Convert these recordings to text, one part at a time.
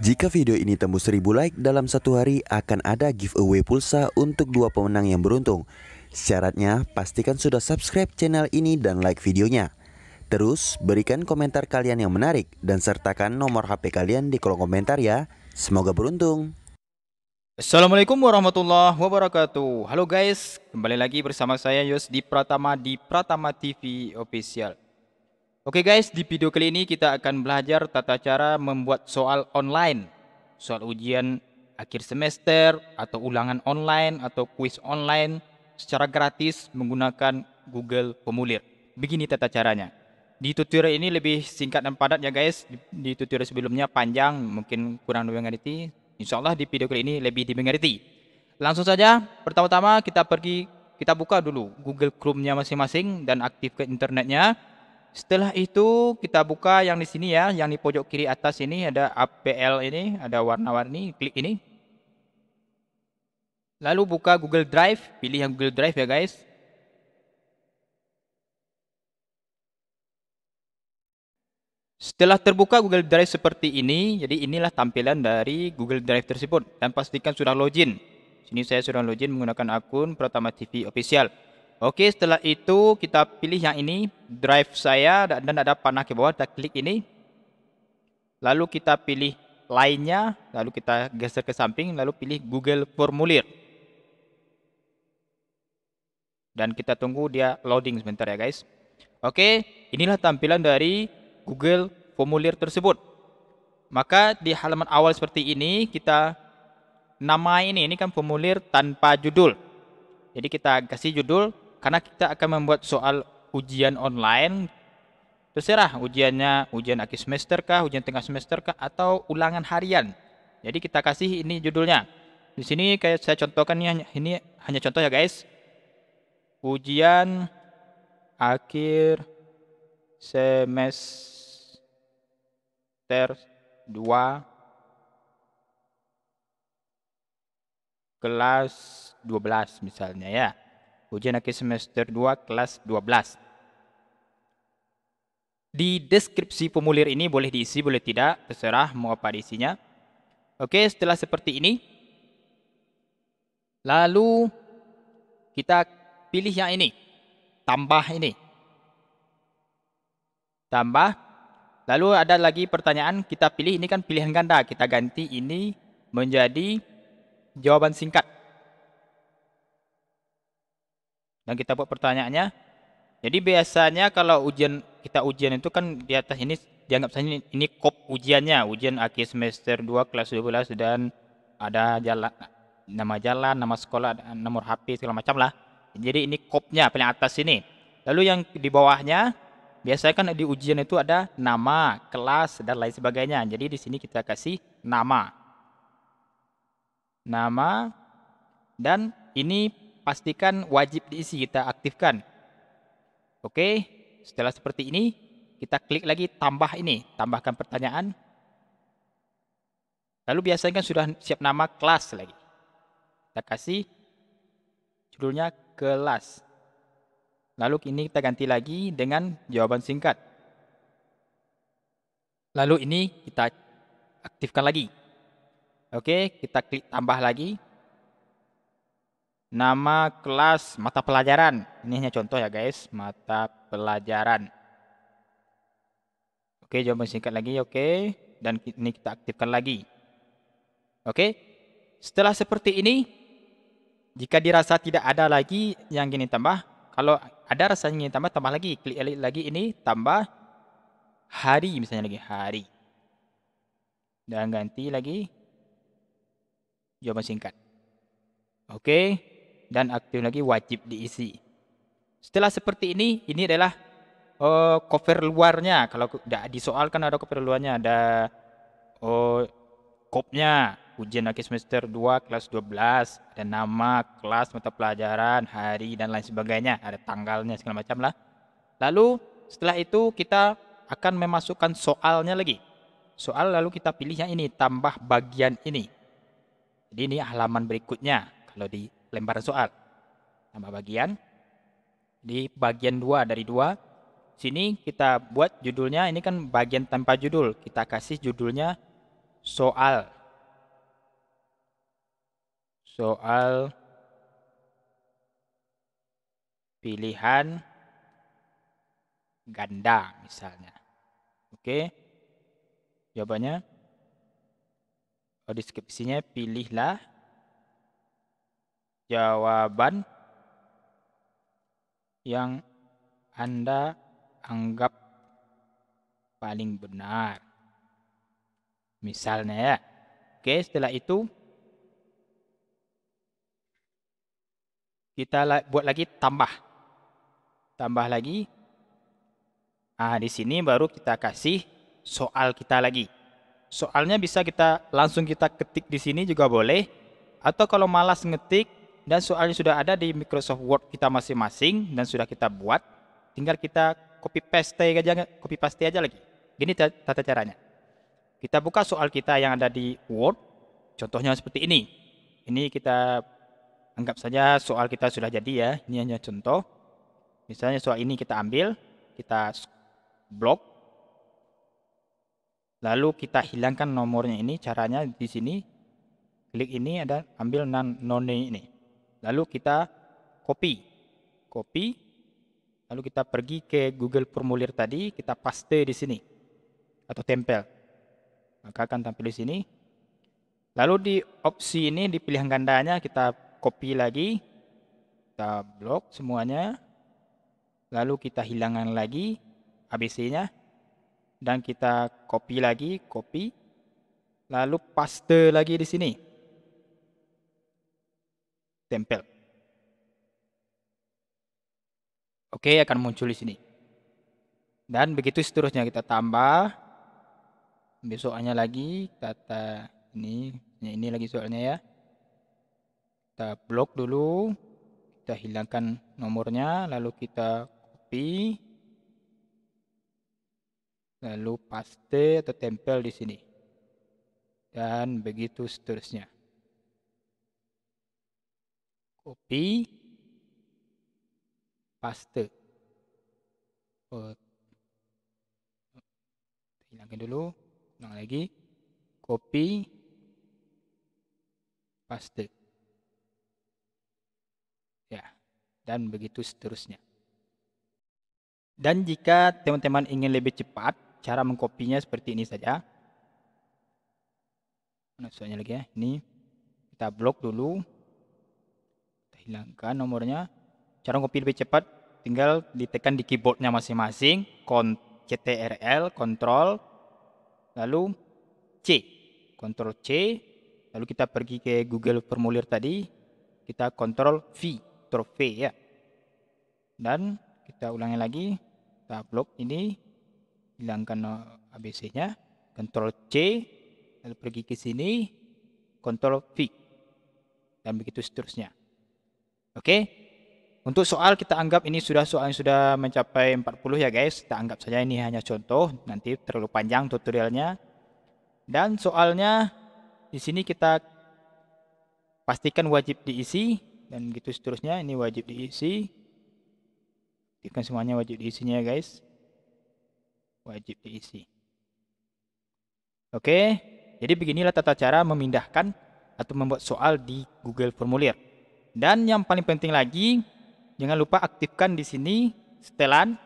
Jika video ini tembus 1000 like dalam satu hari akan ada giveaway pulsa untuk dua pemenang yang beruntung. Syaratnya pastikan sudah subscribe channel ini dan like videonya. Terus berikan komentar kalian yang menarik dan sertakan nomor HP kalian di kolom komentar ya. Semoga beruntung. Assalamualaikum warahmatullahi wabarakatuh. Halo guys, kembali lagi bersama saya Yus di Pratama di Pratama TV Official. Oke guys, di video kali ini kita akan belajar tata cara membuat soal online. Soal ujian akhir semester atau ulangan online atau quiz online secara gratis menggunakan Google Formulir. Begini tata caranya. Di tutorial ini lebih singkat dan padat ya guys. Di tutorial sebelumnya panjang, mungkin kurang dimengerti. Insya Allah di video kali ini lebih dimengerti. Langsung saja, pertama-tama kita pergi, kita buka dulu Google Chrome-nya masing-masing dan aktif ke internetnya. Setelah itu kita buka yang di sini ya, yang di pojok kiri atas ini ada APL ini, ada warna-warni, klik ini. Lalu buka Google Drive, pilih yang Google Drive ya guys. Setelah terbuka Google Drive seperti ini, jadi inilah tampilan dari Google Drive tersebut. Dan pastikan sudah login. Sini saya sudah login menggunakan akun Pratama TV Official. Oke, setelah itu kita pilih yang ini, drive saya dan ada panah ke bawah, kita klik ini. Lalu kita pilih lainnya, lalu kita geser ke samping, lalu pilih Google Formulir. Dan kita tunggu dia loading sebentar ya guys. Oke, inilah tampilan dari Google Formulir tersebut. Maka di halaman awal seperti ini kita nama ini, ini kan formulir tanpa judul. Jadi kita kasih judul karena kita akan membuat soal ujian online terserah ya ujiannya ujian akhir semester kah ujian tengah semester kah atau ulangan harian jadi kita kasih ini judulnya di sini kayak saya contohkan ini ini hanya contoh ya guys ujian akhir semester 2 kelas 12 misalnya ya ujian akhir semester 2 kelas 12. Di deskripsi formulir ini boleh diisi, boleh tidak, terserah mau apa isinya. Oke, setelah seperti ini, lalu kita pilih yang ini, tambah ini. Tambah, lalu ada lagi pertanyaan, kita pilih, ini kan pilihan ganda, kita ganti ini menjadi jawaban singkat. yang kita buat pertanyaannya. Jadi biasanya kalau ujian kita ujian itu kan di atas ini dianggap saja ini, ini kop ujiannya, ujian akhir semester 2 kelas 12 dan ada jalan nama jalan, nama sekolah, nomor HP segala macam lah. Jadi ini kopnya paling atas ini. Lalu yang di bawahnya biasanya kan di ujian itu ada nama, kelas dan lain sebagainya. Jadi di sini kita kasih nama. Nama dan ini pastikan wajib diisi kita aktifkan. Oke, setelah seperti ini kita klik lagi tambah ini, tambahkan pertanyaan. Lalu biasanya kan sudah siap nama kelas lagi. Kita kasih judulnya kelas. Lalu ini kita ganti lagi dengan jawaban singkat. Lalu ini kita aktifkan lagi. Oke, kita klik tambah lagi nama kelas mata pelajaran. Ini hanya contoh ya guys, mata pelajaran. Oke, jawaban singkat lagi, oke. Dan ini kita aktifkan lagi. Oke, setelah seperti ini, jika dirasa tidak ada lagi yang ingin tambah, kalau ada rasa yang ingin tambah, tambah lagi. Klik lagi ini, tambah hari misalnya lagi, hari. Dan ganti lagi jawaban singkat. Oke dan aktif lagi wajib diisi. Setelah seperti ini, ini adalah uh, cover luarnya. Kalau tidak disoalkan ada cover luarnya, ada uh, kopnya, ujian akhir semester 2 kelas 12, ada nama, kelas, mata pelajaran, hari dan lain sebagainya, ada tanggalnya segala macam lah. Lalu setelah itu kita akan memasukkan soalnya lagi. Soal lalu kita pilih yang ini, tambah bagian ini. Jadi ini halaman berikutnya kalau di lembaran soal. Nama bagian. Di bagian dua dari dua sini kita buat judulnya, ini kan bagian tanpa judul. Kita kasih judulnya soal. Soal pilihan ganda misalnya. Oke. Jawabannya oh, deskripsinya pilihlah jawaban yang Anda anggap paling benar. Misalnya ya. Oke, setelah itu kita buat lagi tambah. Tambah lagi. Ah, di sini baru kita kasih soal kita lagi. Soalnya bisa kita langsung kita ketik di sini juga boleh. Atau kalau malas ngetik, dan soalnya sudah ada di Microsoft Word kita masing-masing dan sudah kita buat. Tinggal kita copy paste aja, copy paste aja lagi. Gini tata caranya. Kita buka soal kita yang ada di Word. Contohnya seperti ini. Ini kita anggap saja soal kita sudah jadi ya. Ini hanya contoh. Misalnya soal ini kita ambil, kita blok. Lalu kita hilangkan nomornya ini. Caranya di sini klik ini ada ambil non ini Lalu kita copy. Copy. Lalu kita pergi ke Google formulir tadi, kita paste di sini. Atau tempel. Maka akan tampil di sini. Lalu di opsi ini, di pilihan gandanya, kita copy lagi. Kita blok semuanya. Lalu kita hilangkan lagi ABC-nya. Dan kita copy lagi, copy. Lalu paste lagi di sini tempel. Oke, akan muncul di sini. Dan begitu seterusnya kita tambah. Besoknya lagi kata ini, ini lagi soalnya ya. Kita blok dulu, kita hilangkan nomornya, lalu kita copy. Lalu paste atau tempel di sini. Dan begitu seterusnya copy, paste. Oh, hilangkan dulu, ulang lagi, copy, paste. Ya, dan begitu seterusnya. Dan jika teman-teman ingin lebih cepat, cara mengkopinya seperti ini saja. Mana lagi ya? Ini kita blok dulu hilangkan nah, nomornya. Cara copy lebih cepat tinggal ditekan di keyboardnya masing-masing, CTRL, ctrl lalu C, Control C, lalu kita pergi ke Google formulir tadi, kita Control V, Control V ya. Dan kita ulangi lagi, kita upload ini, hilangkan eh, ABC-nya, Control C, lalu pergi ke sini, Control V, dan begitu seterusnya. Oke. Untuk soal kita anggap ini sudah soal yang sudah mencapai 40 ya guys. Kita anggap saja ini hanya contoh, nanti terlalu panjang tutorialnya. Dan soalnya di sini kita pastikan wajib diisi dan gitu seterusnya. Ini wajib diisi. Ikan semuanya wajib diisinya ya guys. Wajib diisi. Oke, jadi beginilah tata cara memindahkan atau membuat soal di Google Formulir. Dan yang paling penting lagi, jangan lupa aktifkan di sini setelan.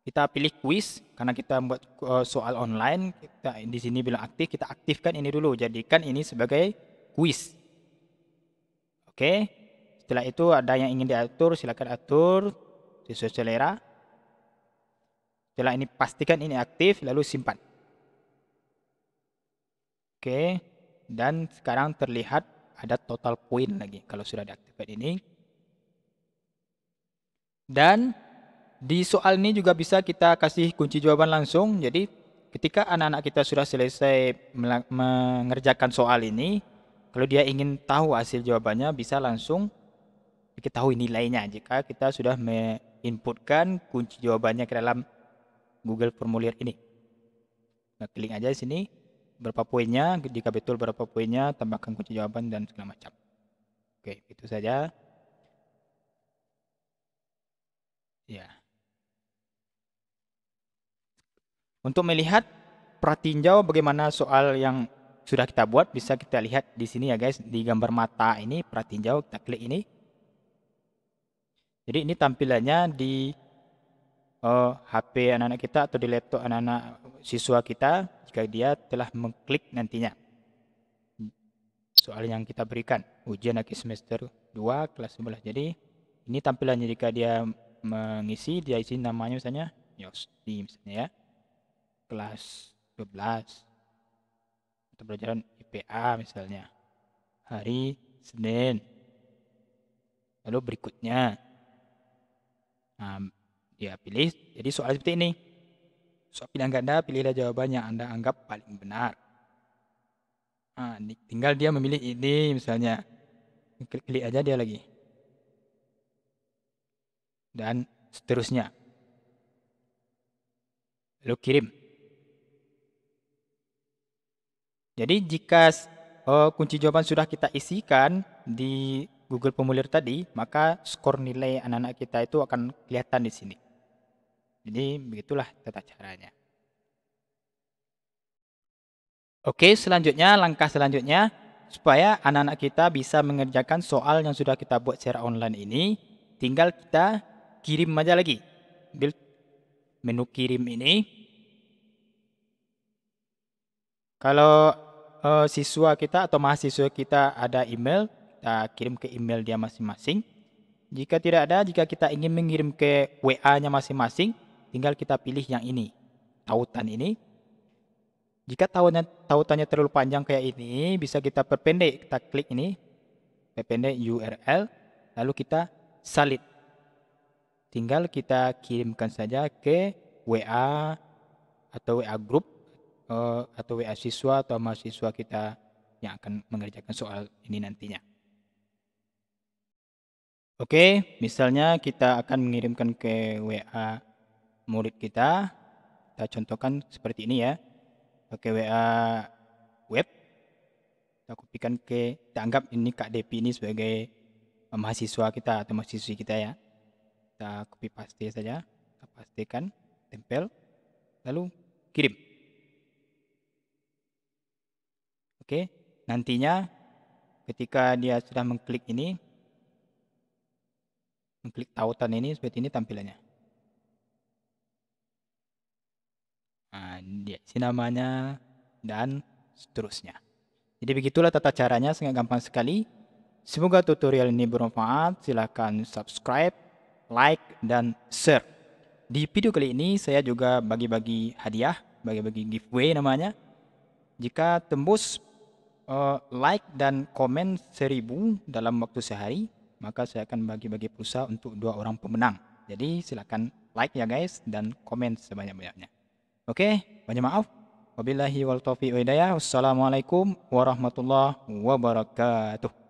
Kita pilih quiz karena kita buat eh, soal online. Kita di sini bilang aktif, kita aktifkan ini dulu. Jadikan ini sebagai quiz. Oke. Setelah itu ada yang ingin diatur, silakan atur sesuai selera. Setelah ini pastikan ini aktif lalu simpan. Oke. Dan sekarang terlihat ada total poin lagi kalau sudah diaktifkan ini. Dan di soal ini juga bisa kita kasih kunci jawaban langsung. Jadi ketika anak-anak kita sudah selesai mengerjakan soal ini, kalau dia ingin tahu hasil jawabannya bisa langsung diketahui nilainya jika kita sudah menginputkan kunci jawabannya ke dalam Google formulir ini. Nah, klik aja di sini berapa poinnya, jika betul berapa poinnya, tambahkan kunci jawaban dan segala macam. Oke, itu saja. Ya. Untuk melihat pratinjau bagaimana soal yang sudah kita buat bisa kita lihat di sini ya guys di gambar mata ini pratinjau kita klik ini jadi ini tampilannya di uh, oh, HP anak-anak kita atau di laptop anak-anak siswa kita jika dia telah mengklik nantinya soal yang kita berikan ujian akhir semester 2 kelas 11 jadi ini tampilannya jika dia mengisi dia isi namanya misalnya Yosdi misalnya ya kelas 12 atau pelajaran IPA misalnya hari Senin lalu berikutnya nah, Ya, pilih. Jadi soal seperti ini. Soal pilihan ganda, pilihlah jawaban yang Anda anggap paling benar. Nah, tinggal dia memilih ini misalnya. Klik, klik aja dia lagi. Dan seterusnya. Lalu kirim. Jadi jika oh, kunci jawaban sudah kita isikan di Google Formulir tadi, maka skor nilai anak-anak kita itu akan kelihatan di sini. Jadi begitulah tata caranya. Oke, selanjutnya langkah selanjutnya supaya anak-anak kita bisa mengerjakan soal yang sudah kita buat secara online ini, tinggal kita kirim aja lagi. Ambil menu kirim ini. Kalau uh, siswa kita atau mahasiswa kita ada email, kita kirim ke email dia masing-masing. Jika tidak ada, jika kita ingin mengirim ke WA-nya masing-masing, Tinggal kita pilih yang ini, tautan ini. Jika tautannya, tautannya terlalu panjang kayak ini, bisa kita perpendek. Kita klik ini, perpendek URL, lalu kita salin. Tinggal kita kirimkan saja ke WA atau WA group eh, atau WA siswa atau mahasiswa kita yang akan mengerjakan soal ini nantinya. Oke, misalnya kita akan mengirimkan ke WA murid kita. Kita contohkan seperti ini ya. Pakai WA web. Kita kopikan ke, kita anggap ini Kak Depi ini sebagai eh, mahasiswa kita atau mahasiswi kita ya. Kita copy paste saja. Kita pastikan, tempel. Lalu kirim. Oke, nantinya ketika dia sudah mengklik ini, mengklik tautan ini seperti ini tampilannya. Nah, dia si namanya dan seterusnya. Jadi begitulah tata caranya, sangat gampang sekali. Semoga tutorial ini bermanfaat. Silahkan subscribe, like, dan share. Di video kali ini saya juga bagi-bagi hadiah, bagi-bagi giveaway namanya. Jika tembus uh, like dan komen seribu dalam waktu sehari, maka saya akan bagi-bagi pulsa untuk dua orang pemenang. Jadi silahkan like ya guys dan komen sebanyak-banyaknya. Oke, banyak maaf. Wabillahi wal taufiq wa hidayah. Wassalamualaikum warahmatullahi wabarakatuh.